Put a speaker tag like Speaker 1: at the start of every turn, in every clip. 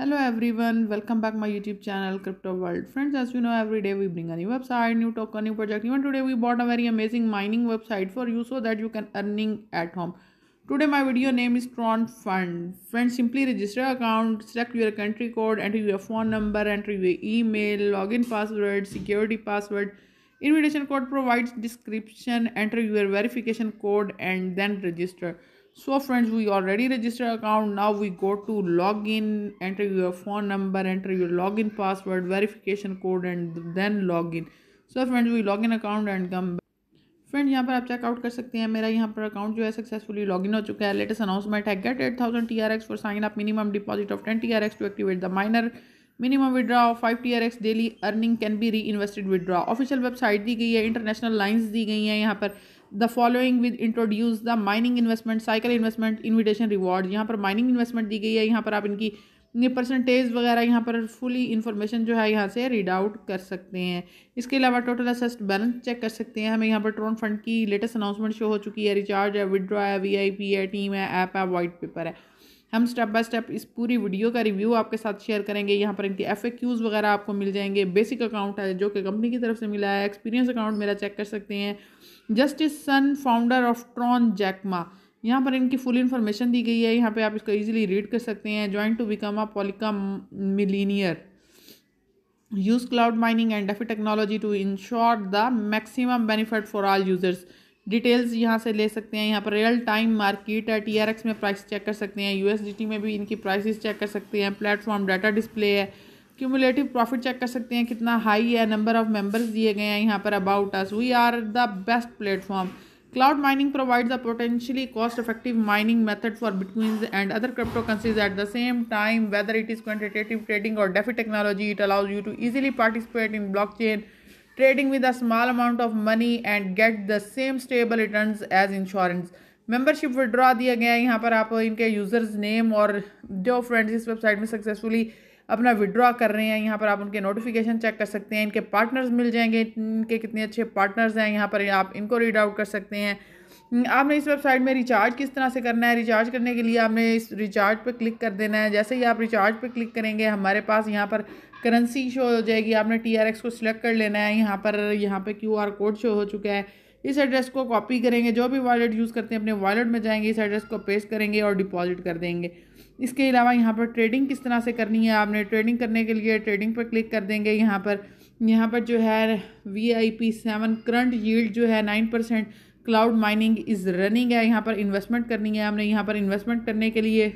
Speaker 1: hello everyone welcome back my youtube channel crypto world friends as you know every day we bring a new website new token new project even today we bought a very amazing mining website for you so that you can earning at home today my video name is tron fund friends simply register account select your country code enter your phone number enter your email login password security password invitation code provides description enter your verification code and then register so friends we already registered account now we go to login enter your phone number enter your login password verification code and then login so friends we login account and come back friend यहाँ पर आप checkout कर सकते हैं मेरा यहाँ पर account जो है सक्सेसफुली लॉगिन हो चुका है लेटेस्ट अनाउंसमेंट है get eight thousand T R X for sign up minimum deposit of ten T R X to activate the miner minimum withdraw of five T R X daily earning can be reinvested withdraw official website दी गई है international lines दी गई हैं यहाँ पर the following with introduce the mining investment cycle investment invitation reward यहाँ पर माइनिंग इन्वेस्टमेंट दी गई है यहाँ पर आप इनकी परसेंटेज वगैरह यहाँ पर फुली इन्फॉर्मेशन जो है यहाँ से रीड आउट कर सकते हैं इसके अलावा टोटल असेस्ट बैलेंस चेक कर सकते हैं हमें यहाँ पर ट्रोन फंड की लेटेस्ट अनाउंसमेंट शो हो चुकी है रिचार्ज है विदड्रॉ है पी है टीम है ऐप है वाइट पेपर है हम स्टेप बाय स्टेप इस पूरी वीडियो का रिव्यू आपके साथ शेयर करेंगे यहाँ पर इनके एफ वगैरह आपको मिल जाएंगे बेसिक अकाउंट है जो कि कंपनी की तरफ से मिला है एक्सपीरियंस अकाउंट मेरा चेक कर सकते हैं Justin Sun founder of Tron Jack Ma यहाँ पर इनकी फुल इन्फॉर्मेशन दी गई है यहाँ पर आप इसको ईजिली रीड कर सकते हैं join to become a polka millionaire use cloud mining and DeFi technology to ensure the maximum benefit for all users details यहाँ से ले सकते हैं यहाँ पर रियल टाइम मार्केट है टीआरएक्स में प्राइस चेक कर सकते हैं यूएसडीटी में भी इनकी प्राइसेस चेक कर सकते हैं प्लेटफॉर्म डाटा डिस्प्ले है क्यूमुलेटिव प्रॉफिट चेक कर सकते हैं कितना हाई है नंबर ऑफ मेंबर्स दिए गए हैं यहाँ पर about us we are the best platform cloud mining provide the potentially cost effective mining method for bitcoins and other crypto currencies at the same time whether it is quantitative trading और DeFi technology it allows you to easily participate in block trading with a small amount of money and get the same stable returns as insurance membership withdraw दिया गया है यहाँ पर आप इनके users name और जो फ्रेंड्स इस वेबसाइट में सक्सेसफुली अपना विड्रॉ कर रहे हैं यहाँ पर आप उनके नोटिफिकेशन चेक कर सकते हैं इनके पार्टनर्स मिल जाएंगे इनके कितने अच्छे पार्टनर्स हैं यहाँ पर आप इनको रीड आउट कर सकते हैं आपने इस वेबसाइट में रिचार्ज किस तरह से करना है रिचार्ज करने के लिए आपने इस रिचार्ज पर क्लिक कर देना है जैसे ही आप रिचार्ज पर क्लिक करेंगे हमारे पास यहाँ पर करेंसी शो हो जाएगी आपने टी आर एक्स को सिलेक्ट कर लेना है यहाँ पर यहाँ पर क्यू आर कोड शो हो चुका है इस एड्रेस को कॉपी करेंगे जो भी वॉलेट यूज़ करते हैं अपने वॉलेट में जाएंगे इस एड्रेस को पेस्ट करेंगे और डिपॉजिट कर देंगे इसके अलावा यहाँ पर ट्रेडिंग किस तरह से करनी है आपने ट्रेडिंग करने के लिए ट्रेडिंग पर क्लिक कर देंगे यहाँ पर यहाँ पर जो है V I P seven current yield जो है nine percent cloud mining is running है यहाँ पर इन्वेस्टमेंट करनी है हमने यहाँ पर इन्वेस्टमेंट करने के लिए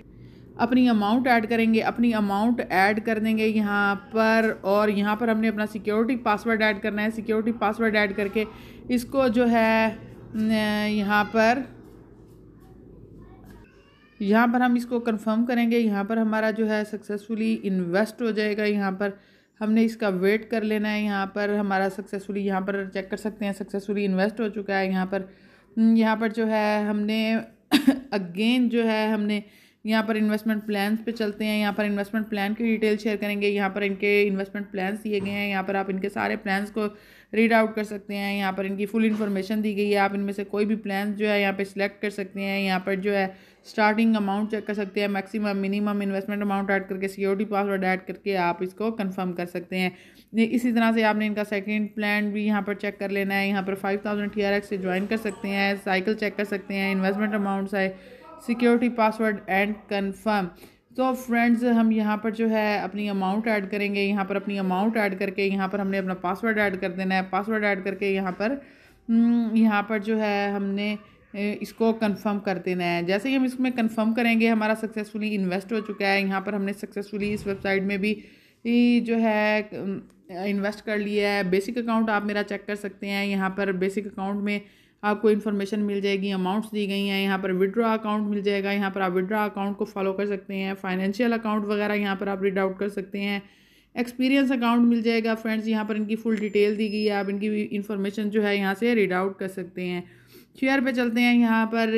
Speaker 1: अपनी अमाउंट ऐड करेंगे अपनी अमाउंट ऐड कर देंगे यहाँ पर और यहाँ पर हमने अपना सिक्योरिटी पासवर्ड ऐड करना है सिक्योरिटी पासवर्ड ऐड करके इसको जो है यहाँ पर यहाँ पर हम इसको कंफर्म करेंगे यहाँ पर हमारा जो है सक्सेसफुली इन्वेस्ट हो जाएगा यहाँ पर हमने इसका वेट कर लेना है यहाँ पर हमारा सक्सेसफुली यहाँ पर चेक कर सकते हैं सक्सेसफुली इन्वेस्ट हो चुका है यहाँ पर हम्म, यहाँ पर जो है हमने अगेन जो है हमने यहाँ पर इन्वेस्टमेंट प्लान्स पे चलते हैं यहाँ पर इन्वेस्टमेंट प्लान की डिटेल शेयर करेंगे यहाँ पर इनके इन्वेस्टमेंट प्लान्स दिए गए हैं यहाँ पर आप इनके सारे प्लान्स को रीड आउट कर सकते हैं यहाँ पर इनकी फुल इन्फॉर्मेशन दी गई है आप इनमें से कोई भी प्लान जो है यहाँ पर सिलेक्ट कर सकते हैं यहाँ पर जो है स्टार्टिंग अमाउंट चेक कर सकते हैं maximum minimum investment amount add करके सिक्योरिटी पासवर्ड ऐड करके आप इसको कंफर्म कर सकते हैं इसी तरह से आपने इनका सेकंड प्लान भी यहाँ पर चेक कर लेना है यहाँ पर five thousand T R X से ज्वाइन कर सकते हैं साइकिल चेक कर सकते हैं इन्वेस्टमेंट अमाउंट्स है सिक्योरिटी पासवर्ड एंड कन्फर्म तो फ्रेंड्स हम यहाँ पर जो है अपनी अमाउंट ऐड करेंगे यहाँ पर अपनी अमाउंट ऐड करके यहाँ पर हमने अपना पासवर्ड ऐड कर देना है पासवर्ड ऐड करके यहाँ पर हम्म, यहाँ पर जो है हमने इसको कंफर्म कर देना है जैसे ही हम इसमें कंफर्म करेंगे हमारा सक्सेसफुली इन्वेस्ट हो चुका है यहाँ पर हमने सक्सेसफुली इस वेबसाइट में भी जो है इन्वेस्ट कर लिया है बेसिक अकाउंट आप मेरा चेक कर सकते हैं यहाँ पर बेसिक अकाउंट में आपको इन्फॉर्मेशन मिल जाएगी अमाउंट्स दी गई हैं यहाँ पर विड्रा अकाउंट मिल जाएगा यहाँ पर आप विड्रा अकाउंट को फॉलो कर सकते हैं फाइनेंशियल अकाउंट वगैरह यहाँ पर आप रीड आउट कर सकते हैं एक्सपीरियंस अकाउंट मिल जाएगा फ्रेंड्स यहाँ पर इनकी फुल डिटेल दी गई है आप इनकी इन्फॉर्मेशन जो है यहाँ से रीड आउट कर सकते हैं शेयर पे चलते हैं यहाँ पर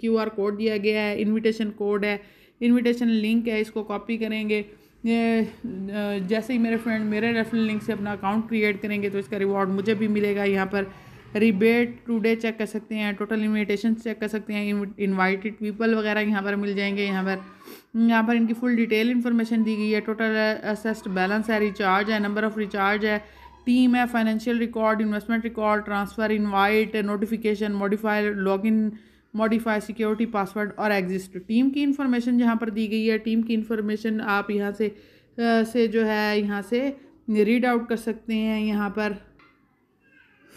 Speaker 1: क्यू आर कोड दिया गया है इन्विटेशन कोड है इन्विटेशन लिंक है इसको कॉपी करेंगे जैसे ही मेरे फ्रेंड मेरे रेफरल लिंक से अपना अकाउंट क्रिएट करेंगे तो इसका रिवॉर्ड मुझे भी मिलेगा यहाँ पर रिबेट टुडे चेक कर सकते हैं टोटल इन्विटेशन चेक कर सकते हैं इनवाइटेड पीपल वगैरह यहाँ पर मिल जाएंगे यहाँ पर यहाँ पर इनकी फुल डिटेल इन्फॉर्मेशन दी गई है टोटल असेस्ड बैलेंस है रिचार्ज है नंबर ऑफ़ रिचार्ज है टीम है financial record investment record transfer invite notification modify login modify security password और एग्जिस्ट टीम की इन्फॉर्मेशन यहाँ पर दी गई है टीम की इन्फॉर्मेशन आप यहाँ से से जो है यहाँ से रीड आउट कर सकते हैं यहाँ पर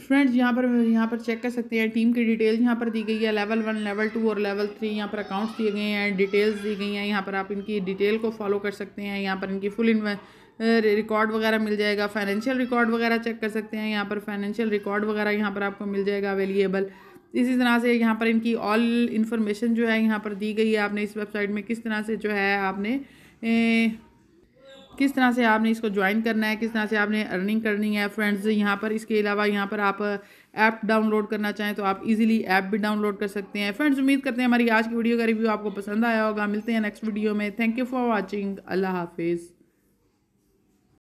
Speaker 1: फ्रेंड्स यहाँ पर यहाँ पर चेक कर सकते हैं टीम की डिटेल्स यहाँ पर दी गई है लेवल वन लेवल टू और लेवल थ्री यहाँ पर अकाउंट्स दिए गए हैं डिटेल्स दी गई हैं यहाँ पर आप इनकी डिटेल को फॉलो कर सकते हैं यहाँ पर इनकी फुल रिकॉर्ड वगैरह मिल जाएगा फाइनेंशियल रिकॉर्ड वगैरह चेक कर सकते हैं यहाँ पर फाइनेंशियल रिकॉर्ड वगैरह यहाँ पर आपको मिल जाएगा अवेलेबल इसी तरह से यहाँ पर इनकी ऑल इन्फॉर्मेशन जो है यहाँ पर दी गई है आपने इस वेबसाइट में किस तरह से जो है आपने किस तरह से आपने इसको ज्वाइन करना है किस तरह से आपने अर्निंग करनी है फ्रेंड्स यहाँ पर इसके अलावा यहाँ पर आप ऐप uh, डाउनलोड करना चाहें तो आप इजीली ऐप भी डाउनलोड कर सकते हैं फ्रेंड्स उम्मीद करते हैं हमारी आज की वीडियो का रिव्यू आपको पसंद आया होगा मिलते हैं नेक्स्ट वीडियो में थैंक यू फॉर वॉचिंग अल्लाह हाफिज़